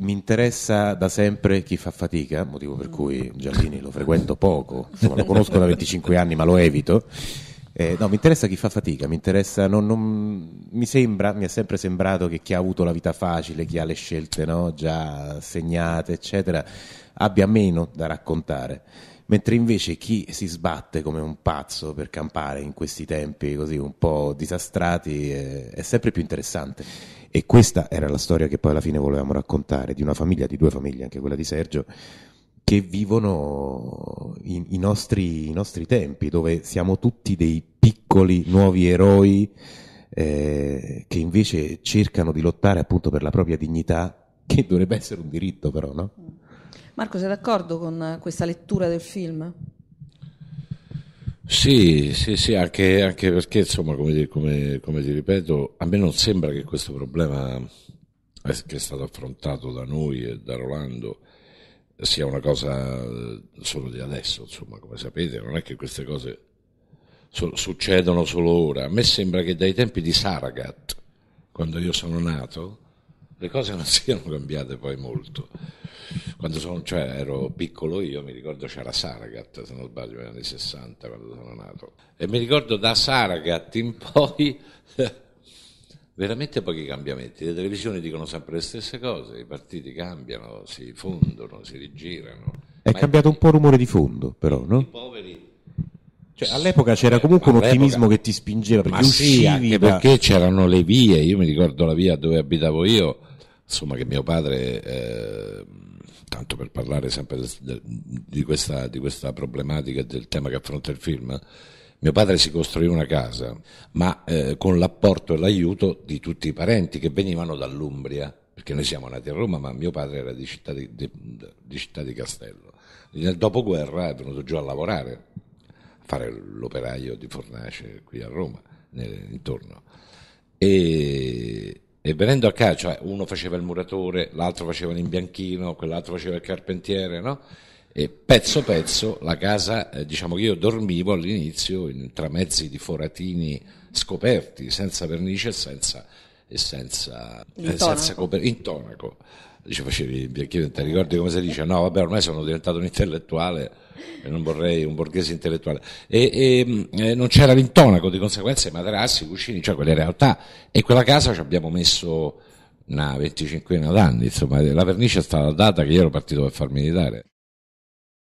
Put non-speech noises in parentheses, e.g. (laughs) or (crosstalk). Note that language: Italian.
Mi interessa da sempre chi fa fatica, motivo per cui Giallini lo frequento poco, insomma, lo conosco da 25 anni ma lo evito. Eh, no, mi interessa chi fa fatica, mi interessa, non, non, mi sembra, mi è sempre sembrato che chi ha avuto la vita facile, chi ha le scelte no, già segnate, eccetera, abbia meno da raccontare mentre invece chi si sbatte come un pazzo per campare in questi tempi così un po' disastrati eh, è sempre più interessante. E questa era la storia che poi alla fine volevamo raccontare di una famiglia, di due famiglie, anche quella di Sergio, che vivono i, i, nostri, i, nostri, tempi, dove siamo tutti dei piccoli nuovi eroi eh, che invece cercano di lottare appunto per la propria dignità, che dovrebbe essere un diritto però, no? Marco, sei d'accordo con questa lettura del film? Sì, sì, sì, anche, anche perché, insomma, come, come, come ti ripeto, a me non sembra che questo problema eh, che è stato affrontato da noi e da Rolando sia una cosa eh, solo di adesso, insomma, come sapete, non è che queste cose so- succedono solo ora. A me sembra che dai tempi di Saragat, quando io sono nato, le cose non (laughs) siano cambiate poi molto. Quando sono, cioè, ero piccolo io, mi ricordo c'era Saragat, se non sbaglio, negli anni 60 quando sono nato. E mi ricordo da Saragat in poi (laughs) veramente pochi cambiamenti. Le televisioni dicono sempre le stesse cose, i partiti cambiano, si fondono, si rigirano. È Ma cambiato è... un po' il rumore di fondo, però, no? I poveri cioè, all'epoca c'era cioè, comunque all'epoca... un ottimismo che ti spingeva perché Ma uscivi. Sì, anche da... perché c'erano le vie. Io mi ricordo la via dove abitavo io, insomma, che mio padre, eh, tanto per parlare sempre di questa, di questa problematica del tema che affronta il film, mio padre si costruì una casa, ma eh, con l'apporto e l'aiuto di tutti i parenti che venivano dall'Umbria, perché noi siamo nati a Roma, ma mio padre era di città di, di, di, città di Castello. Nel dopoguerra è venuto giù a lavorare, a fare l'operaio di Fornace qui a Roma, nel, intorno. E, e venendo a casa, cioè uno faceva il muratore, l'altro faceva l'imbianchino, quell'altro faceva il carpentiere, no? e pezzo pezzo la casa, eh, diciamo che io dormivo all'inizio in, tra mezzi di foratini scoperti, senza vernice senza, e senza, in eh, senza coper- in tonaco. Dice, facevi il bianchino, ti ricordi come si dice? No, vabbè, ormai sono diventato un intellettuale e non vorrei un borghese intellettuale. E, e, mm, e eh, non c'era l'intonaco, di conseguenza i materassi, i cuscini, cioè quelle realtà. E quella casa ci abbiamo messo una 25 d'anni, insomma, la vernice è stata data che io ero partito per farmi militare.